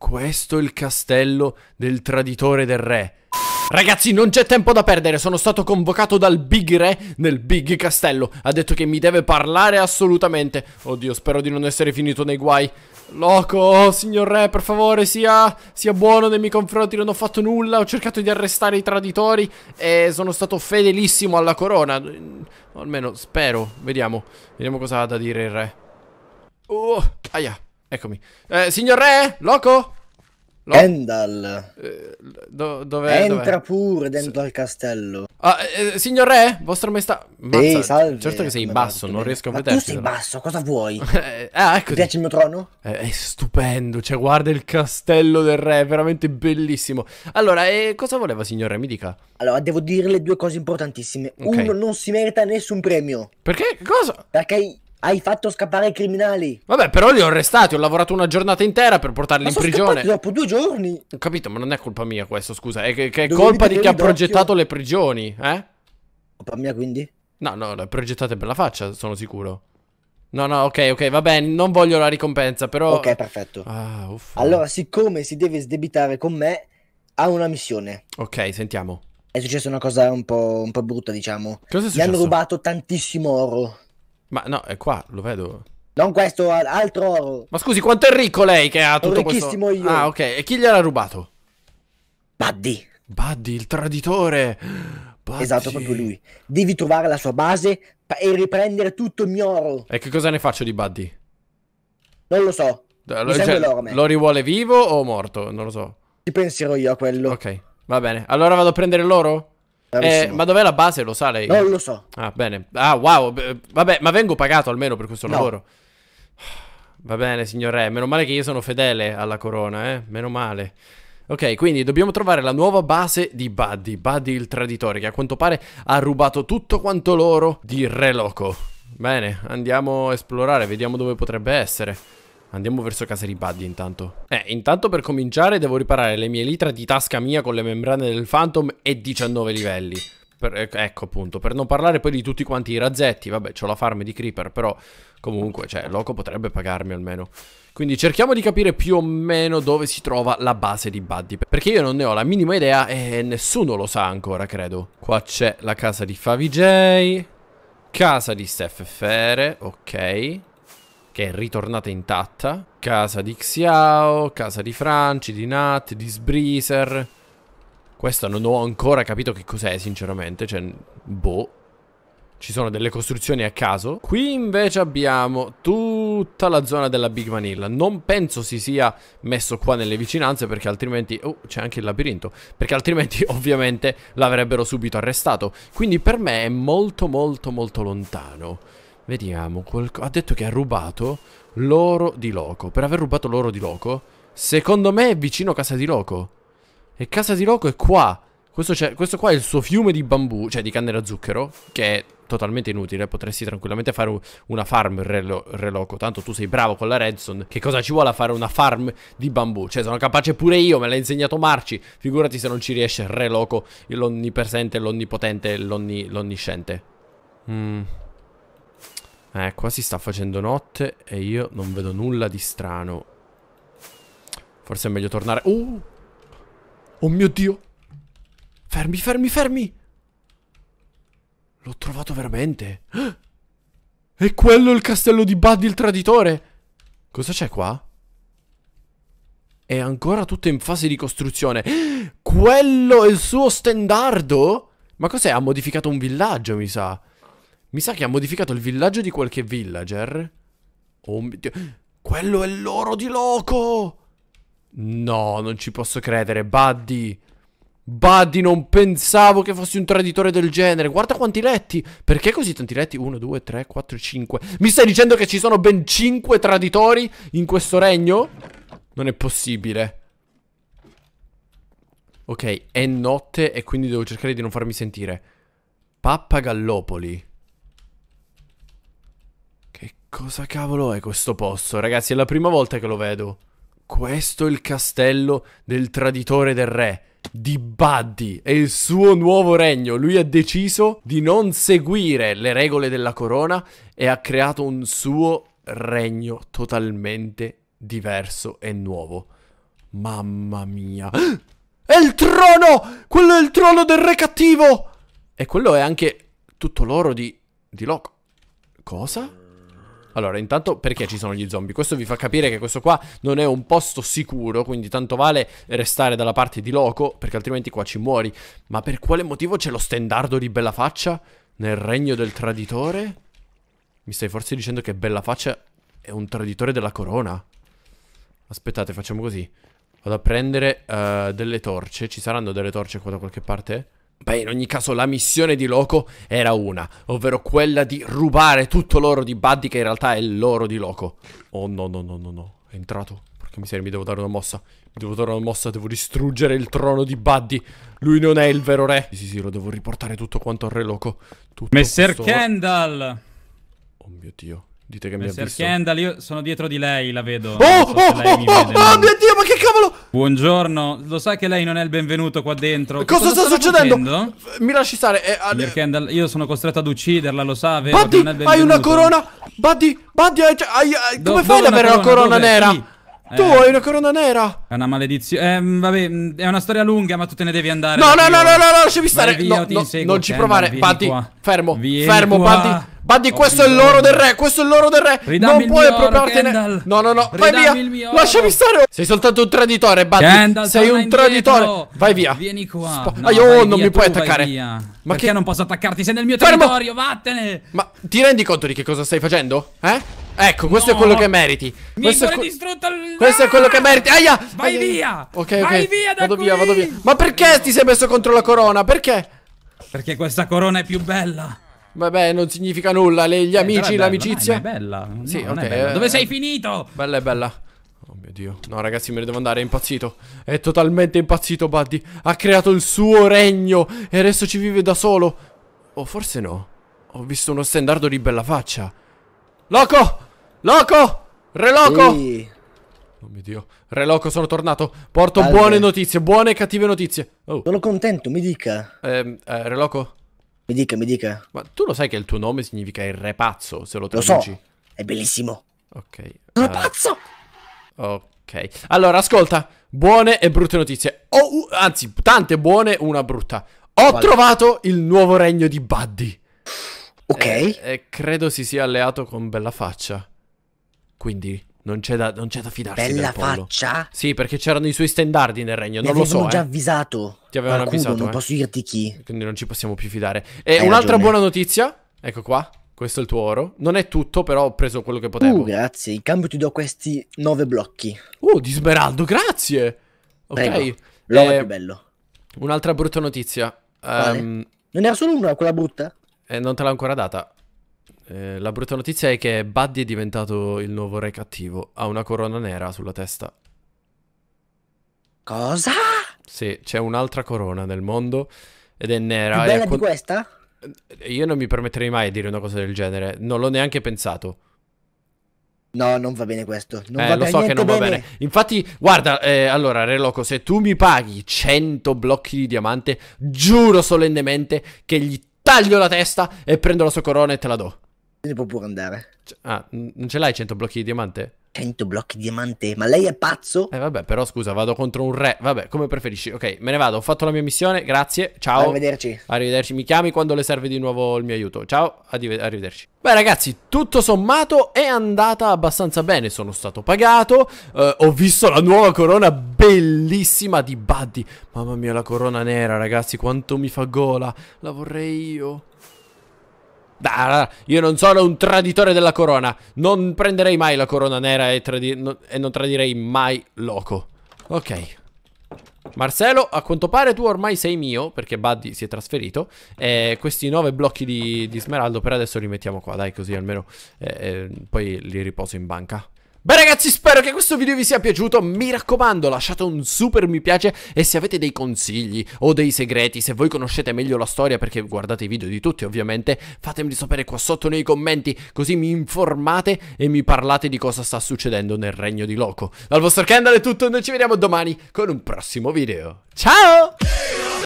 Questo è il castello del traditore del re. Ragazzi, non c'è tempo da perdere, sono stato convocato dal Big Re nel Big Castello. Ha detto che mi deve parlare assolutamente. Oddio, spero di non essere finito nei guai. Loco, signor Re, per favore, sia, sia buono nei miei confronti, non ho fatto nulla, ho cercato di arrestare i traditori e sono stato fedelissimo alla corona. O almeno, spero, vediamo. Vediamo cosa ha da dire il Re. Oh, aia. Eccomi. Eh, signor Re? Loco? Lo... Endal. Eh, do, dov'è? Entra dov pure dentro S il castello. Ah, eh, eh, signor re? Vostra maestà. Mazza, Ehi, salve. Certo che sei in basso, non riesco a vederti. Ma tu sei in basso, cosa vuoi? Eh, ah, ecco. Ti piace il mio trono? Eh, è stupendo, cioè guarda il castello del re, è veramente bellissimo. Allora, eh, cosa voleva signor re? Mi dica. Allora, devo dirle due cose importantissime. Okay. Uno, non si merita nessun premio. Perché? Cosa? Perché hai fatto scappare i criminali. Vabbè, però li ho arrestati. Ho lavorato una giornata intera per portarli ma in prigione. dopo due giorni. Ho capito, ma non è colpa mia questo, scusa. È, che, è colpa di chi ha progettato le prigioni, eh? Colpa mia, quindi? No, no, le progettate per la faccia, sono sicuro. No, no, ok, ok, va bene, non voglio la ricompensa, però... Ok, perfetto. Ah, uffa. Allora, siccome si deve sdebitare con me, ha una missione. Ok, sentiamo. È successa una cosa un po', un po brutta, diciamo. Cosa è successo? Gli hanno rubato tantissimo oro. Ma no, è qua, lo vedo. Non questo, altro oro. Ma scusi, quanto è ricco lei che ha tutto questo? ricchissimo io. Ah, ok. E chi gliel'ha rubato? Buddy. Buddy, il traditore. Buddy. Esatto, proprio lui. Devi trovare la sua base e riprendere tutto il mio oro. E che cosa ne faccio di Buddy? Non lo so. Lo, cioè, lo rivuole vivo o morto? Non lo so. Ti penserò io a quello. Ok, va bene. Allora vado a prendere l'oro? Eh, ma dov'è la base? Lo sa lei? Non lo so. Ah, bene. Ah, wow. Vabbè, ma vengo pagato almeno per questo no. lavoro. Va bene, signor Re. Meno male che io sono fedele alla corona, eh. Meno male. Ok, quindi dobbiamo trovare la nuova base di Buddy, Buddy il traditore, che a quanto pare ha rubato tutto quanto l'oro di Re Loco. Bene, andiamo a esplorare, vediamo dove potrebbe essere. Andiamo verso casa di Buddy intanto. Eh, intanto per cominciare devo riparare le mie litre di tasca mia con le membrane del Phantom e 19 livelli. Per, eh, ecco appunto, per non parlare poi di tutti quanti i razzetti, vabbè, c'ho la farm di Creeper, però comunque, cioè, Loco potrebbe pagarmi almeno. Quindi cerchiamo di capire più o meno dove si trova la base di Buddy, perché io non ne ho la minima idea e nessuno lo sa ancora, credo. Qua c'è la casa di Favij, casa di Steph Fere, ok che è ritornata intatta. Casa di Xiao, casa di Franci, di Nat, di Sbreezer. Questa non ho ancora capito che cos'è, sinceramente. Cioè, boh. Ci sono delle costruzioni a caso. Qui invece abbiamo tutta la zona della Big Vanilla. Non penso si sia messo qua nelle vicinanze perché altrimenti... Oh, c'è anche il labirinto. Perché altrimenti ovviamente l'avrebbero subito arrestato. Quindi per me è molto molto molto lontano. Vediamo, qualco... ha detto che ha rubato l'oro di Loco. Per aver rubato l'oro di Loco, secondo me è vicino a Casa di Loco. E Casa di Loco è qua. Questo, questo qua è il suo fiume di bambù, cioè di canne da zucchero, che è totalmente inutile. Potresti tranquillamente fare una farm relo, reloco. Tanto tu sei bravo con la redstone. Che cosa ci vuole a fare una farm di bambù? Cioè, sono capace pure io, me l'ha insegnato Marci. Figurati se non ci riesce reloco, l'onnipresente, l'onnipotente, l'onnisciente. Mmm. Eh, qua si sta facendo notte e io non vedo nulla di strano. Forse è meglio tornare... Oh! Oh mio Dio! Fermi, fermi, fermi! L'ho trovato veramente! E quello È il castello di Buddy il traditore! Cosa c'è qua? È ancora tutto in fase di costruzione. Quello è il suo stendardo? Ma cos'è? Ha modificato un villaggio, mi sa. Mi sa che ha modificato il villaggio di qualche villager. Oh mio Dio. Quello è l'oro di Loco! No, non ci posso credere, Buddy. Buddy, non pensavo che fossi un traditore del genere. Guarda quanti letti. Perché così tanti letti? 1, 2, 3, 4, 5. Mi stai dicendo che ci sono ben 5 traditori in questo regno? Non è possibile. Ok, è notte e quindi devo cercare di non farmi sentire. Pappagallopoli. Cosa cavolo è questo posto? Ragazzi, è la prima volta che lo vedo. Questo è il castello del traditore del re di Buddy e il suo nuovo regno. Lui ha deciso di non seguire le regole della corona e ha creato un suo regno totalmente diverso e nuovo. Mamma mia. È il trono! Quello è il trono del re cattivo! E quello è anche tutto l'oro di... di Loco. Cosa? Allora, intanto perché ci sono gli zombie? Questo vi fa capire che questo qua non è un posto sicuro, quindi tanto vale restare dalla parte di loco, perché altrimenti qua ci muori. Ma per quale motivo c'è lo stendardo di Bellafaccia nel regno del traditore? Mi stai forse dicendo che Bellafaccia è un traditore della corona? Aspettate, facciamo così. Vado a prendere uh, delle torce. Ci saranno delle torce qua da qualche parte? Beh, in ogni caso la missione di Loco era una, ovvero quella di rubare tutto l'oro di Buddy che in realtà è l'oro di Loco. Oh no, no, no, no, no, è entrato. Porca miseria, mi devo dare una mossa. Mi devo dare una mossa, devo distruggere il trono di Buddy. Lui non è il vero re. Sì, sì, sì, lo devo riportare tutto quanto al re Loco. Tutto Messer questo... Kendall! Oh mio Dio. Dite che Mr. mi ha visto. Kendall, io sono dietro di lei, la vedo. Oh, so oh, oh, mi oh, oh mio Dio, ma che cavolo! Buongiorno, lo sa che lei non è il benvenuto qua dentro. Cosa, Cosa sta succedendo? Facendo? Mi lasci stare. Eh, ad... Mr. Kendall, io sono costretto ad ucciderla, lo sa, vero? Buddy, hai una corona? Buddy, Buddy, hai, hai, hai, come fai ad avere una corona, corona nera? Sì. Tu eh, hai una corona nera! È una maledizione. Eh, mm, vabbè, mm, è una storia lunga, ma tu te ne devi andare. No, no, no, oh. no, no, lasciami stare. via, no, no, non ci provare. Patti, fermo. Vieni fermo, Patti. Buddy, questo è l'oro del re, questo è l'oro del re. Ridammi non puoi appropriartene. Kendall. No, no, no, Ridammi vai via. Lasciami stare. Oh. Sei soltanto un traditore, Buddy. Kendall, Sei un traditore. Vai via. Vieni qua. Sp no, Aio, ah, non via, mi puoi attaccare. Ma Perché che non posso attaccarti? Sei nel mio Fermo. territorio, vattene. Ma ti rendi conto di che cosa stai facendo? Eh? Ecco, questo no. è quello che meriti. Mi questo è distrutto il... Questo è quello che ah! meriti. Aia! Vai Aia. via! Ok, ok. Vai via da vado qui. via, vado via. Ma perché no. ti sei messo contro la corona? Perché? Perché questa corona è più bella. Vabbè, non significa nulla. Le, gli eh, amici, l'amicizia. è eh, bella. No, sì, okay, è bella. Eh. Dove sei finito? Bella è bella. Oh mio dio. No, ragazzi, me ne devo andare. È impazzito. È totalmente impazzito, Buddy. Ha creato il suo regno. E adesso ci vive da solo. O oh, forse no. Ho visto uno standardo di bella faccia. Loco! Loco! Reloco! Loco! Oh mio dio. Reloco, sono tornato. Porto allora. buone notizie, buone e cattive notizie. Oh. Sono contento, mi dica. Eh, eh Re mi dica, mi dica. Ma tu lo sai che il tuo nome significa il re pazzo, se lo traduci? Lo so, è bellissimo. Ok. Sono uh, pazzo! Ok. Allora, ascolta, buone e brutte notizie. Oh, anzi, tante buone, una brutta. Ho vale. trovato il nuovo regno di Buddy. Ok. E, eh, e eh, credo si sia alleato con Bella Faccia. Quindi non c'è, da, non c'è da fidarsi. Bella faccia? Sì, perché c'erano i suoi standardi nel regno. Mi non lo so. Mi già eh. avvisato. Ti avevano Qualcuno, avvisato. Non eh. posso dirti chi. Quindi non ci possiamo più fidare. E Hai un'altra ragione. buona notizia. Ecco qua. Questo è il tuo oro. Non è tutto, però ho preso quello che potevo. Uh, grazie. In cambio ti do questi nove blocchi. Oh, di smeraldo, grazie. Ok. Prego. L'oro eh, è più bello. Un'altra brutta notizia. Um, non era solo una, quella brutta? Eh, non te l'ho ancora data. Eh, la brutta notizia è che Buddy è diventato il nuovo re cattivo. Ha una corona nera sulla testa. Cosa? Sì, c'è un'altra corona nel mondo ed è nera. Più bella è di questa? Eh, io non mi permetterei mai di dire una cosa del genere. Non l'ho neanche pensato. No, non va bene questo. Non eh, lo so che non bene. va bene. Infatti, guarda, eh, allora, Reloco, se tu mi paghi 100 blocchi di diamante, giuro solennemente che gli taglio la testa e prendo la sua corona e te la do ne può pure andare. C- ah, non ce l'hai 100 blocchi di diamante? 100 blocchi di diamante, ma lei è pazzo? Eh vabbè, però scusa, vado contro un re. Vabbè, come preferisci. Ok, me ne vado, ho fatto la mia missione, grazie, ciao. Arrivederci. Arrivederci, mi chiami quando le serve di nuovo il mio aiuto. Ciao, arrivederci. Beh ragazzi, tutto sommato è andata abbastanza bene, sono stato pagato, eh, ho visto la nuova corona bellissima di Buddy. Mamma mia, la corona nera, ragazzi, quanto mi fa gola. La vorrei io io non sono un traditore della corona. Non prenderei mai la corona nera e, no, e non tradirei mai Loco. Ok. Marcello, a quanto pare tu ormai sei mio, perché Buddy si è trasferito. E questi nove blocchi di, di smeraldo per adesso li mettiamo qua, dai, così almeno eh, eh, poi li riposo in banca. Beh ragazzi spero che questo video vi sia piaciuto, mi raccomando lasciate un super mi piace e se avete dei consigli o dei segreti, se voi conoscete meglio la storia perché guardate i video di tutti ovviamente, Fatemi sapere qua sotto nei commenti così mi informate e mi parlate di cosa sta succedendo nel regno di Loco. Dal vostro Kendall è tutto, noi ci vediamo domani con un prossimo video. Ciao!